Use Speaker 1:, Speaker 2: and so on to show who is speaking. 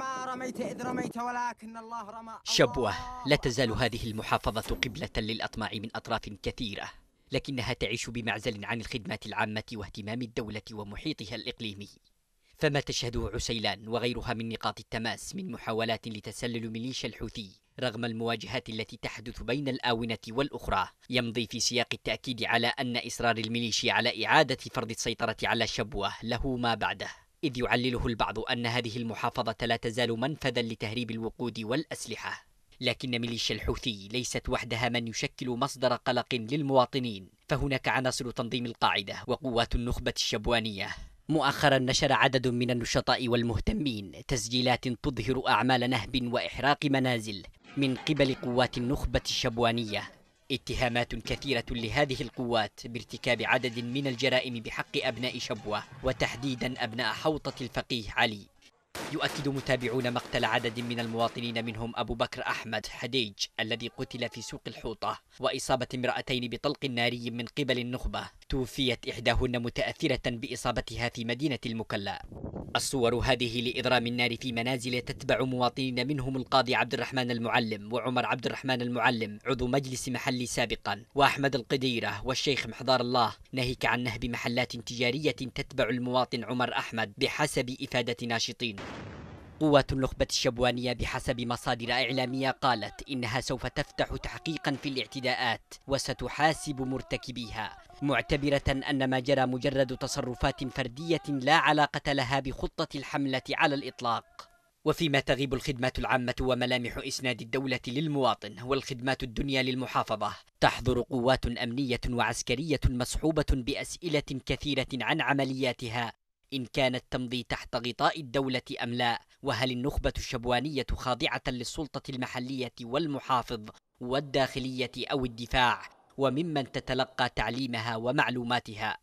Speaker 1: وما رميت إذ رميت ولكن الله رمى شبوة لا تزال هذه المحافظة قبلة للأطماع من أطراف كثيرة لكنها تعيش بمعزل عن الخدمات العامة واهتمام الدولة ومحيطها الإقليمي فما تشهده عسيلان وغيرها من نقاط التماس من محاولات لتسلل ميليشيا الحوثي رغم المواجهات التي تحدث بين الآونة والأخرى يمضي في سياق التأكيد على أن إصرار الميليشيا على إعادة فرض السيطرة على شبوة له ما بعده إذ يعلله البعض أن هذه المحافظة لا تزال منفذا لتهريب الوقود والأسلحة لكن ميليشيا الحوثي ليست وحدها من يشكل مصدر قلق للمواطنين فهناك عناصر تنظيم القاعدة وقوات النخبة الشبوانية مؤخرا نشر عدد من النشطاء والمهتمين تسجيلات تظهر أعمال نهب وإحراق منازل من قبل قوات النخبة الشبوانية اتهامات كثيرة لهذه القوات بارتكاب عدد من الجرائم بحق أبناء شبوة وتحديدا أبناء حوطة الفقيه علي يؤكد متابعون مقتل عدد من المواطنين منهم أبو بكر أحمد حديج الذي قتل في سوق الحوطة وإصابة امرأتين بطلق ناري من قبل النخبة توفيت إحداهن متأثرة بإصابتها في مدينة المكلا الصور هذه لإضرام النار في منازل تتبع مواطنين منهم القاضي عبد الرحمن المعلم وعمر عبد الرحمن المعلم عضو مجلس محلي سابقا وأحمد القديرة والشيخ محضار الله ناهيك عن نهب محلات تجارية تتبع المواطن عمر أحمد بحسب إفادة ناشطين قوات النخبة الشبوانية بحسب مصادر إعلامية قالت إنها سوف تفتح تحقيقا في الاعتداءات وستحاسب مرتكبيها معتبرة أن ما جرى مجرد تصرفات فردية لا علاقة لها بخطة الحملة على الإطلاق وفيما تغيب الخدمات العامة وملامح إسناد الدولة للمواطن والخدمات الدنيا للمحافظة تحضر قوات أمنية وعسكرية مصحوبة بأسئلة كثيرة عن عملياتها إن كان التمضي تحت غطاء الدولة أم لا وهل النخبة الشبوانية خاضعة للسلطة المحلية والمحافظ والداخلية أو الدفاع وممن تتلقى تعليمها ومعلوماتها